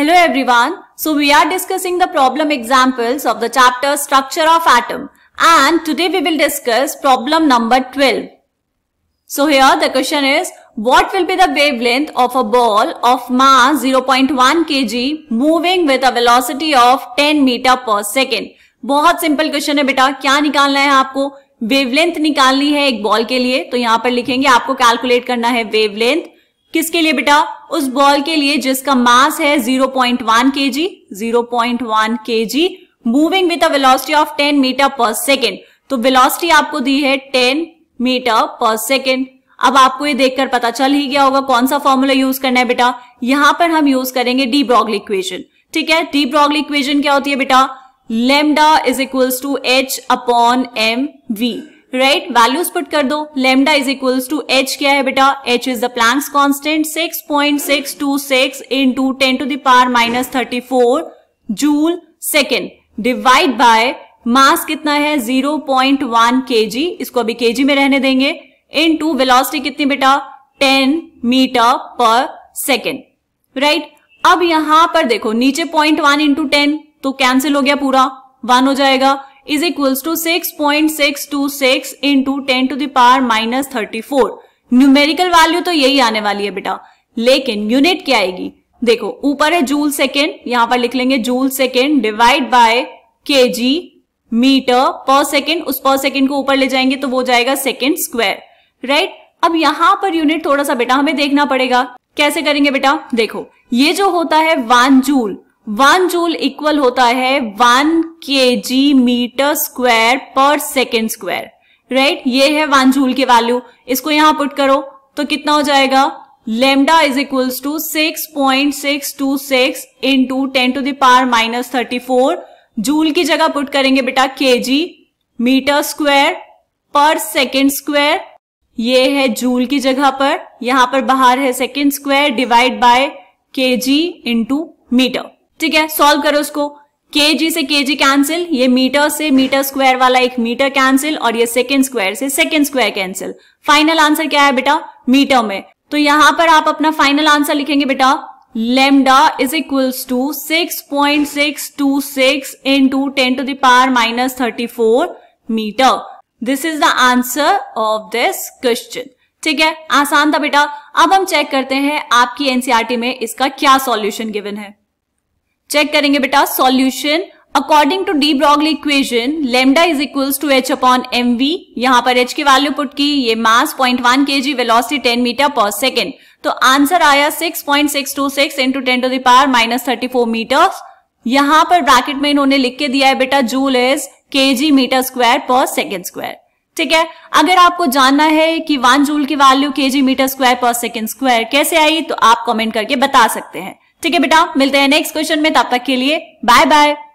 Hello everyone. So we are discussing the problem examples of the chapter structure of atom and today we will discuss problem number 12. So here the question is what will be the wavelength of a ball of mass 0.1 kg moving with a velocity of 10 meter per second? बहुत simple question है बेटा क्या निकालना है आपको wavelength निकालनी है एक बॉल के लिए तो यहाँ पर लिखेंगे आपको कैलकुलेट करना है वेवलेंथ किसके लिए बेटा उस बॉल के लिए जिसका मास है 0.1 point one K ji zero point one K G moving velocity of 10 meter per second तो वेलोसिटी आपको दी है 10 मीटर पर सेकेंड अब आपको ये देखकर पता चल ही गया होगा कौन सा फॉर्मूला यूज करना है बेटा यहां पर हम यूज करेंगे डी ब्रॉगल इक्वेशन ठीक है डी ब्रॉगल इक्वेशन क्या होती है बेटा lambda is equals to H upon M V right values put कर दो lambda is equals to H क्या है बेटा H is the Planck's constant six point six two the power minus four joule second divide by mass कितना है zero point one K जी इसको अभी KG में रहने देंगे इन टू वेलॉसिटी कितनी बेटा ten meter per second right अब यहां पर देखो नीचे पॉइंट वन इंटू टेन तो कैंसिल हो गया पूरा वन हो जाएगा is equals to six point six two six into ten to the power minus thirty four numerical value तो यही आने वाली है बेटा लेकिन यूनिट क्या आएगी देखो ऊपर है जूल सेकेंड यहां पर लिख लेंगे जूल सेकेंड डिवाइड बाय के जी मीटर पर सेकेंड उस पर सेकेंड को ऊपर ले जाएंगे तो वो जाएगा सेकेंड स्क्वायर राइट अब यहां पर यूनिट थोड़ा सा बेटा हमें देखना पड़ेगा कैसे करेंगे बेटा देखो ये जो होता है one joule one joule equal होता है one K G meter square per second square right ये है वन जूल की वैल्यू इसको यहां पुट करो तो कितना हो जाएगा lambda is equals to six point six two six into ten to the power minus thirty four joule की जगह पुट करेंगे बेटा K G meter square per second square ये है जूल की जगह पर यहां पर बाहर है सेकेंड स्क्वायर डिवाइड बाय के जी इंटू मीटर ठीक है सॉल्व करो उसको के जी से के जी कैंसिल ये मीटर से मीटर स्क्वायर वाला एक मीटर कैंसिल और ये सेकेंड स्क्वायर से second square cancel final answer क्या है बेटा मीटर में तो यहां पर आप अपना फाइनल आंसर लिखेंगे बेटा lambda is equals to six point six two six into ten to the power minus thirty four meter this is the answer of this question ठीक है आसान था बेटा अब हम चेक करते हैं आपकी एनसीआरटी e में इसका क्या सॉल्यूशन गिवन है चेक करेंगे बेटा solution according to de Broglie equation lambda is equals to H upon M V यहां पर एच की वैल्यू पुट की ये मास point one K G velocity ten meter per second तो आंसर आया six point six two six into ten to the power minus thirty four meter यहां पर bracket में इन्होंने लिख के दिया है बेटा joule is K G meter square per second square ठीक है अगर आपको जानना है कि वन जूल की value K G meter square per second square कैसे आई तो आप कॉमेंट करके बता सकते हैं ठीक है बेटा मिलते हैं नेक्स्ट क्वेश्चन में तब तक के लिए बाय बाय